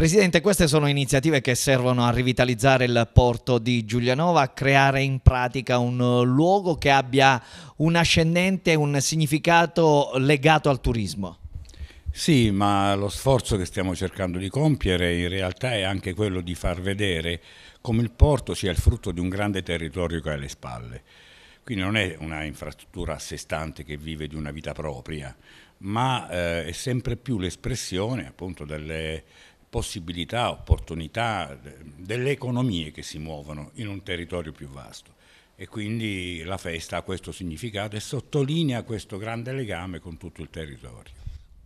Presidente, queste sono iniziative che servono a rivitalizzare il porto di Giulianova, a creare in pratica un luogo che abbia un ascendente, un significato legato al turismo. Sì, ma lo sforzo che stiamo cercando di compiere in realtà è anche quello di far vedere come il porto sia il frutto di un grande territorio che ha alle spalle. Quindi non è una infrastruttura a sé stante che vive di una vita propria, ma eh, è sempre più l'espressione appunto delle possibilità, opportunità, delle economie che si muovono in un territorio più vasto. E quindi la festa ha questo significato e sottolinea questo grande legame con tutto il territorio.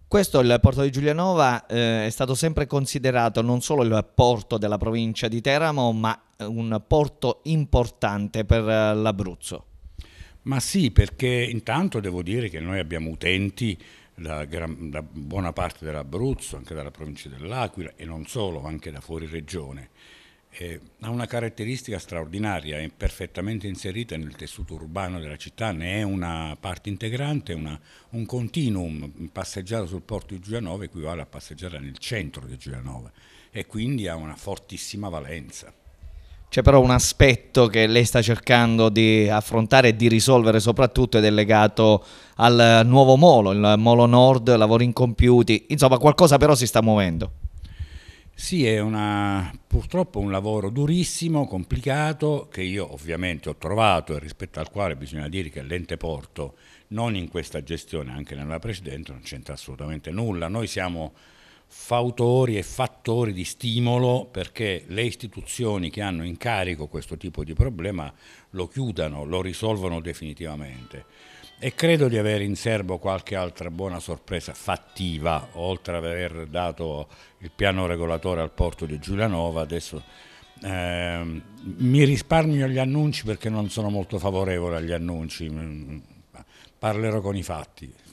Questo il porto di Giulianova eh, è stato sempre considerato non solo il porto della provincia di Teramo, ma eh, un porto importante per eh, l'Abruzzo. Ma sì, perché intanto devo dire che noi abbiamo utenti da, gran, da buona parte dell'Abruzzo, anche dalla provincia dell'Aquila e non solo, anche da fuori regione. Eh, ha una caratteristica straordinaria, è perfettamente inserita nel tessuto urbano della città, ne è una parte integrante, una, un continuum, passeggiare sul porto di Giulianova equivale a passeggiare nel centro di Giulianova e quindi ha una fortissima valenza. C'è però un aspetto che lei sta cercando di affrontare e di risolvere soprattutto ed è legato al nuovo molo, il molo nord, lavori incompiuti, insomma qualcosa però si sta muovendo. Sì, è una, purtroppo un lavoro durissimo, complicato, che io ovviamente ho trovato e rispetto al quale bisogna dire che l'ente porto, non in questa gestione, anche nella precedente, non c'entra assolutamente nulla. Noi siamo fautori e fattori di stimolo perché le istituzioni che hanno in carico questo tipo di problema lo chiudano, lo risolvono definitivamente. E credo di avere in serbo qualche altra buona sorpresa fattiva, oltre ad aver dato il piano regolatore al porto di Giulianova, adesso eh, mi risparmio gli annunci perché non sono molto favorevole agli annunci, mm, mm, parlerò con i fatti.